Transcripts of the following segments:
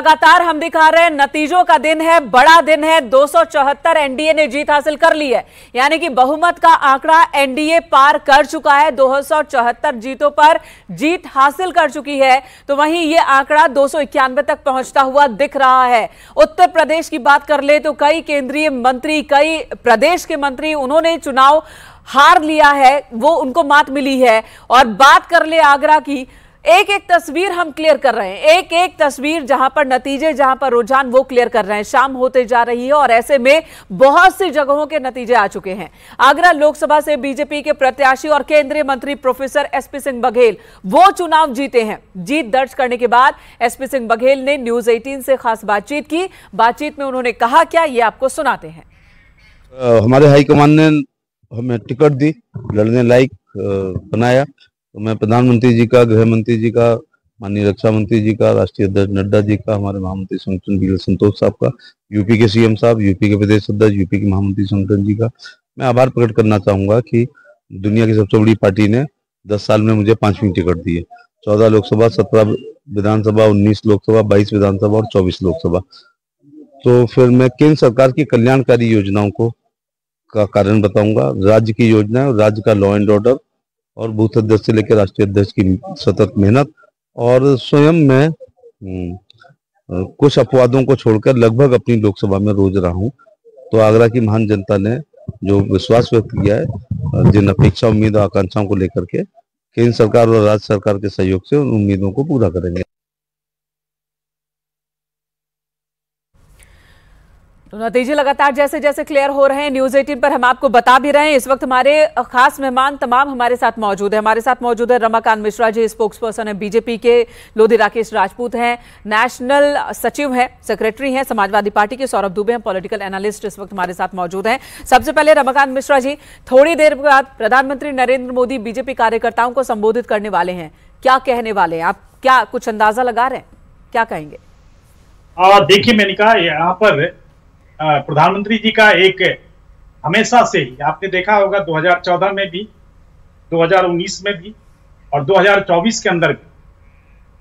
लगातार हम दिखा रहे हैं नतीजों का दिन है बड़ा दिन है 274 एनडीए ने जीत हासिल कर ली है यानी कि बहुमत का आंकड़ा एनडीए पार कर चुका है 274 जीतों पर जीत हासिल कर चुकी है तो वहीं ये आंकड़ा दो तक पहुंचता हुआ दिख रहा है उत्तर प्रदेश की बात कर ले तो कई केंद्रीय मंत्री कई प्रदेश के मंत्री उन्होंने चुनाव हार लिया है वो उनको मात मिली है और बात कर ले आगरा की एक एक तस्वीर हम क्लियर कर रहे हैं एक एक तस्वीर जहां पर नतीजे जहां पर रुझान वो क्लियर कर रहे हैं शाम होते जा रही है और ऐसे में बहुत सी जगहों के नतीजे आ चुके हैं आगरा लोकसभा से बीजेपी के प्रत्याशी और केंद्रीय मंत्री प्रोफेसर एसपी सिंह बघेल वो चुनाव जीते हैं जीत दर्ज करने के बाद एसपी सिंह बघेल ने न्यूज एटीन से खास बातचीत की बातचीत में उन्होंने कहा क्या ये आपको सुनाते हैं हमारे हाईकमान ने हमें टिकट दी लड़ने लायक बनाया तो मैं प्रधानमंत्री जी का गृह मंत्री जी का माननीय रक्षा मंत्री जी का राष्ट्रीय अध्यक्ष नड्डा जी का हमारे महामंत्री संगठन बी संतोष साहब का यूपी के सीएम साहब यूपी के प्रदेश अध्यक्ष यूपी के महामंत्री संगठन जी का मैं आभार प्रकट करना चाहूंगा कि दुनिया की सबसे बड़ी पार्टी ने दस साल में मुझे पांचवी टिकट दी है चौदह लोकसभा सत्रह विधानसभा उन्नीस लोकसभा बाईस विधानसभा और चौबीस लोकसभा तो फिर मैं केंद्र सरकार की कल्याणकारी योजनाओं को का कारण बताऊंगा राज्य की योजना राज्य का लॉ एंड ऑर्डर और बूथ अध्यक्ष से लेकर राष्ट्रीय अध्यक्ष की सतत मेहनत और स्वयं मैं हम्म, कुछ अपवादों को छोड़कर लगभग अपनी लोकसभा में रोज रहा हूँ तो आगरा की महान जनता ने जो विश्वास व्यक्त किया है जिन अपेक्षा उम्मीद आकांक्षाओं को लेकर के केंद्र सरकार और राज्य सरकार के सहयोग से उन उम्मीदों को पूरा करेंगे तो नतीजे लगातार जैसे जैसे क्लियर हो रहे हैं न्यूज एटीन पर हम आपको बता भी रहे हैं इस वक्त हमारे खास मेहमान तमाम हमारे साथ मौजूद है हमारे साथ मौजूद है रमाकांत मिश्रा जी स्पोक्स पर्सन है बीजेपी के लोधी राकेश राजपूत हैं नेशनल सचिव हैं सेक्रेटरी हैं समाजवादी पार्टी के सौरभ दुबे हैं पॉलिटिकल एनालिस्ट इस वक्त हमारे साथ मौजूद हैं सबसे पहले रमाकांत मिश्रा जी थोड़ी देर बाद प्रधानमंत्री नरेंद्र मोदी बीजेपी कार्यकर्ताओं को संबोधित करने वाले हैं क्या कहने वाले हैं आप क्या कुछ अंदाजा लगा रहे हैं क्या कहेंगे देखिए मैंने कहा यहाँ पर प्रधानमंत्री जी का एक हमेशा से ही आपने देखा होगा 2014 में भी 2019 में भी और 2024 के अंदर भी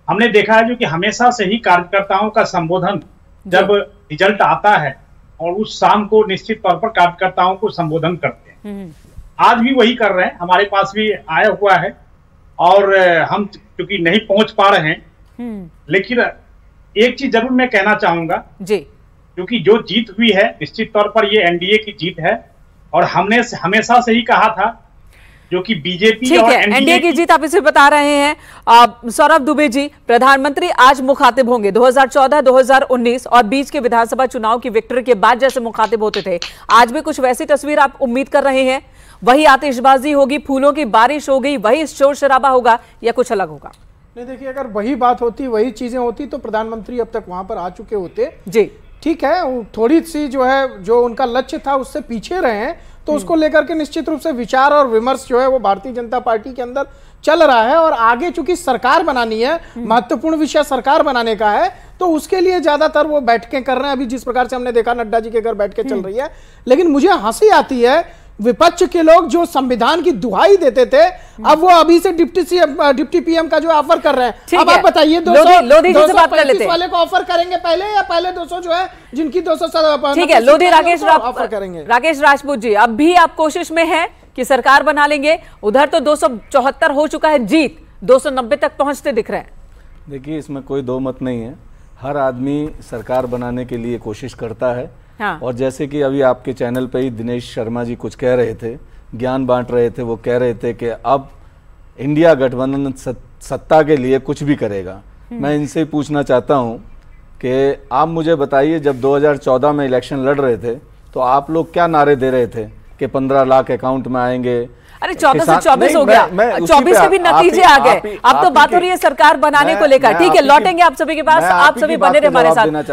हमने देखा है जो कि हमेशा से ही कार्यकर्ताओं का संबोधन जब रिजल्ट आता है और उस शाम को निश्चित तौर पर कार्यकर्ताओं को संबोधन करते हैं हम्म। आज भी वही कर रहे हैं हमारे पास भी आया हुआ है और हम चूंकि नहीं पहुंच पा रहे हैं हम्म। लेकिन एक चीज जरूर मैं कहना चाहूंगा जी क्योंकि जो जीत हुई है निश्चित तौर पर ये एनडीए की जीत है और हमने हमेशा से ही कहा था जो कि बीजेपी और एनडीए की जीत आप इसे बता रहे हैं सौरभ दुबे जी प्रधानमंत्री आज मुखातिब होंगे 2014-2019 और बीच के विधानसभा चुनाव की विक्ट्री के बाद जैसे मुखातिब होते थे आज भी कुछ वैसी तस्वीर आप उम्मीद कर रहे हैं वही आतिशबाजी होगी फूलों की बारिश होगी वही शोर शराबा होगा या कुछ अलग होगा नहीं देखिए अगर वही बात होती वही चीजें होती तो प्रधानमंत्री अब तक वहां पर आ चुके होते जी ठीक है थोड़ी सी जो है जो उनका लक्ष्य था उससे पीछे रहे हैं तो हम्म। उसको लेकर के निश्चित रूप से विचार और विमर्श जो है वो भारतीय जनता पार्टी के अंदर चल रहा है और आगे चूंकि सरकार बनानी है हम्म। महत्वपूर्ण विषय सरकार बनाने का है तो उसके लिए ज्यादातर वो बैठकें कर रहे हैं अभी जिस प्रकार से हमने देखा नड्डा जी के घर बैठकें चल हम्म। रही है लेकिन मुझे हंसी आती है विपक्ष के लोग जो संविधान की दुहाई देते थे अब वो अभी से डिप्टी सीएम डिप्टी पीएम का जो ऑफर कर रहे हैं अब आप बताइए दो सौ कर लेते वाले को ऑफर करेंगे पहले या पहले 200 जो है जिनकी 200 ठीक है मतलब लोधी राकेश ऑफर करेंगे राकेश राजपूत जी अब भी आप कोशिश में है कि सरकार बना लेंगे उधर तो दो हो चुका है जीत दो तक पहुंचते दिख रहे हैं देखिए इसमें कोई दो मत नहीं है हर आदमी सरकार बनाने के लिए कोशिश करता है हाँ। और जैसे कि अभी आपके चैनल पे ही दिनेश शर्मा जी कुछ कह रहे थे ज्ञान बांट रहे थे वो कह रहे थे कि अब इंडिया गठबंधन सत्ता के लिए कुछ भी करेगा हम्म। मैं इनसे पूछना चाहता हूँ कि आप मुझे बताइए जब 2014 में इलेक्शन लड़ रहे थे तो आप लोग क्या नारे दे रहे थे कि 15 लाख अकाउंट में आएंगे अरे चौबीस से चौबीस हो गया चौबीस के भी नतीजे आ गए अब तो बात हो रही है सरकार बनाने को लेकर ठीक है लौटेंगे आप सभी के पास आप सभी बने रहे हमारे साथ